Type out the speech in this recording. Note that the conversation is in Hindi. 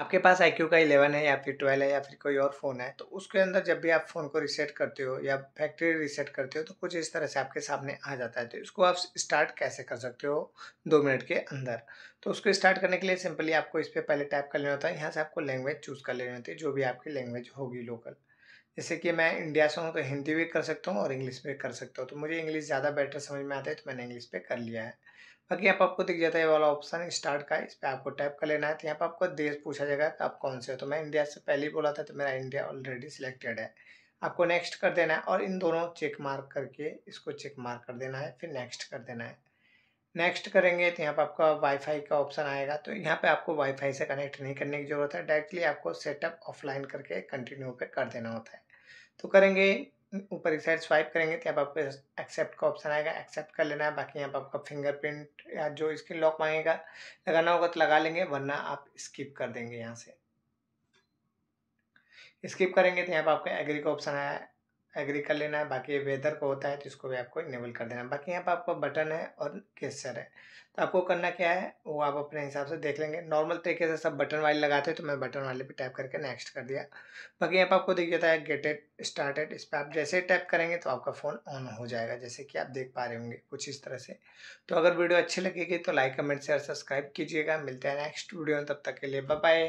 आपके पास आई क्यू का इलेवन है या फिर ट्वेल्व है या फिर कोई और फ़ोन है तो उसके अंदर जब भी आप फ़ोन को रिसेट करते हो या फैक्ट्री रिसेट करते हो तो कुछ इस तरह से आपके सामने आ जाता है तो इसको आप स्टार्ट कैसे कर सकते हो दो मिनट के अंदर तो उसको स्टार्ट करने के लिए सिंपली आपको इस पर पहले टाइप कर लेना होता है यहाँ से आपको लैंग्वेज चूज़ कर लेनी होती है जो भी आपकी लैंग्वेज होगी लोकल जैसे कि मैं इंडिया से हूँ तो हिंदी भी कर सकता हूँ और इंग्लिश भी कर सकता हूँ तो मुझे इंग्लिश ज़्यादा बेटर समझ में आता है तो मैंने इंग्लिश पे कर लिया है बाकी यहाँ पर आपको दिख जाता है ये वाला ऑप्शन स्टार्ट का इस पर आपको टाइप कर लेना है तो यहाँ पर आपको देश पूछा जाएगा कि आप कौन से हो तो मैं इंडिया से पहले ही बोला था तो मेरा इंडिया ऑलरेडी सिलेक्टेड है आपको नेक्स्ट कर देना है और इन दोनों चेक मार्क करके इसको चेक मार्क कर देना है फिर नेक्स्ट कर देना है नेक्स्ट करेंगे तो यहाँ पर आपका वाईफाई का ऑप्शन आएगा तो यहाँ पे आपको वाईफाई से कनेक्ट नहीं करने की ज़रूरत है डायरेक्टली आपको सेटअप ऑफलाइन करके कंटिन्यू पे कर देना होता है तो करेंगे ऊपर की साइड स्वाइप करेंगे तो यहाँ पर आपको एक्सेप्ट का ऑप्शन आएगा एक्सेप्ट कर लेना है बाकी यहाँ पर आपका फिंगरप्रिंट या जो स्क्रीन लॉक मांगेगा लगाना होगा तो लगा लेंगे वरना आप स्किप कर देंगे यहाँ से स्किप करेंगे तो यहाँ पर आपका एग्री का ऑप्शन आया एग्री कर लेना है बाकी वेदर को होता है तो इसको भी आपको इनेबल कर देना है बाकी यहाँ पर आपका बटन है और केसर है तो आपको करना क्या है वो आप अपने हिसाब से देख लेंगे नॉर्मल तरीके से सब बटन वाले लगाते हैं तो मैं बटन वाले पे टैप करके नेक्स्ट कर दिया बाकी यहाँ पर आपको देखिए जाता है गेटेड स्टार्टेड इस पर आप जैसे ही करेंगे तो आपका फ़ोन ऑन हो जाएगा जैसे कि आप देख पा रहे होंगे कुछ इस तरह से तो अगर वीडियो अच्छी लगेगी तो लाइक कमेंट शेयर सब्सक्राइब कीजिएगा मिलते हैं नेक्स्ट वीडियो में तब तक के लिए बाय